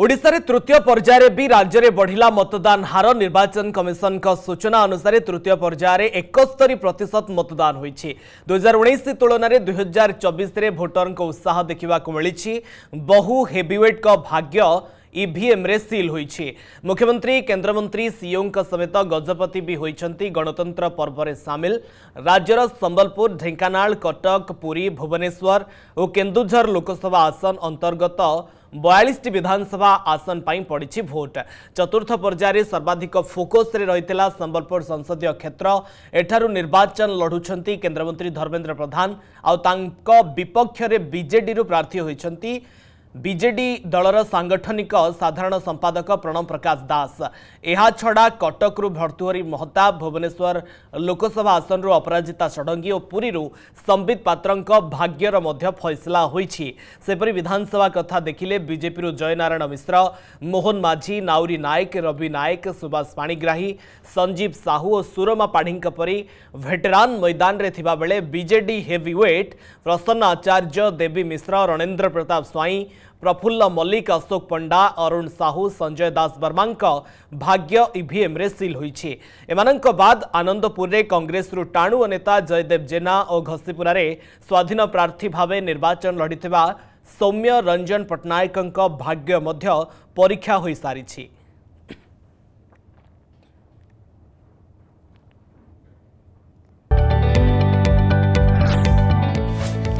ओडिशारे तृतीय पर्यायर भी राज्य में बढ़ला मतदान हार निर्वाचन कमिशन का सूचना अनुसार तृतीय पर्यायर एकस्तरी प्रतिशत मतदान हो दुईार उन्नीस तुलन में दुईार चबिश्रे भोटरों उत्साह देखा मिली बहु हेवीवेट का भाग्य ईभीएम सिल हो मुख्यमंत्री केन्द्रमंत्री सीओ e समेत गजपति भी होती गणतंत्र पर्व में सामिल राज्यर संबलपुर ढेकाना कटक पुरी भुवनेश्वर और केन्दुझर लोकसभा आसन अंतर्गत ବୟାଳିଶଟି ବିଧାନସଭା ଆସନ ପାଇଁ ପଡ଼ିଛି ଭୋଟ ଚତୁର୍ଥ ପର୍ଯ୍ୟାୟରେ ସର୍ବାଧିକ ଫୋକସ୍ରେ ରହିଥିଲା ସମ୍ବଲପୁର ସଂସଦୀୟ କ୍ଷେତ୍ର ଏଠାରୁ ନିର୍ବାଚନ ଲଢ଼ୁଛନ୍ତି କେନ୍ଦ୍ରମନ୍ତ୍ରୀ ଧର୍ମେନ୍ଦ୍ର ପ୍ରଧାନ ଆଉ ତାଙ୍କ ବିପକ୍ଷରେ ବିଜେଡ଼ିରୁ ପ୍ରାର୍ଥୀ ହୋଇଛନ୍ତି ବିଜେଡି ଦଳର ସାଙ୍ଗଠନିକ ସାଧାରଣ ସମ୍ପାଦକ ପ୍ରଣବ ପ୍ରକାଶ ଦାସ ଏହାଛଡ଼ା କଟକରୁ ଭର୍ତ୍ତୁହରି ମହତାବ ଭୁବନେଶ୍ୱର ଲୋକସଭା ଆସନରୁ ଅପରାଜିତା ଷଡ଼ଙ୍ଗୀ ଓ ପୁରୀରୁ ସମ୍ବିତ ପାତ୍ରଙ୍କ ଭାଗ୍ୟର ମଧ୍ୟ ଫଇସଲା ହୋଇଛି ସେପରି ବିଧାନସଭା କଥା ଦେଖିଲେ ବିଜେପିରୁ ଜୟନାରାୟଣ ମିଶ୍ର ମୋହନ ମାଝି ନାଉରୀ ନାୟକ ରବି ନାୟକ ସୁବାସ ପାଣିଗ୍ରାହୀ ସଞ୍ଜୀବ ସାହୁ ଓ ସୁରମା ପାଢ଼ୀଙ୍କ ପରି ଭେଟେରାନ୍ ମୈଦାନରେ ଥିବାବେଳେ ବିଜେଡି ହେଭିୱେଟ୍ ପ୍ରସନ୍ନ ଆଚାର୍ଯ୍ୟ ଦେବୀ ମିଶ୍ର ରଣେନ୍ଦ୍ର ପ୍ରତାପ ସ୍ୱାଇଁ ପ୍ରଫୁଲ୍ଲ ମଲ୍ଲିକ ଅଶୋକ ପଣ୍ଡା ଅରୁଣ ସାହୁ ସଞ୍ଜୟ ଦାସ ବର୍ମାଙ୍କ ଭାଗ୍ୟ ଇଭିଏମ୍ରେ ସିଲ୍ ହୋଇଛି ଏମାନଙ୍କ ବାଦ ଆନନ୍ଦପୁରରେ କଂଗ୍ରେସରୁ ଟାଣୁ ନେତା ଜୟଦେବ ଜେନା ଓ ଘସିପୁରାରେ ସ୍ୱାଧୀନ ପ୍ରାର୍ଥୀ ଭାବେ ନିର୍ବାଚନ ଲଢ଼ିଥିବା ସୌମ୍ୟ ରଞ୍ଜନ ପଟ୍ଟନାୟକଙ୍କ ଭାଗ୍ୟ ମଧ୍ୟ ପରୀକ୍ଷା ହୋଇସାରିଛି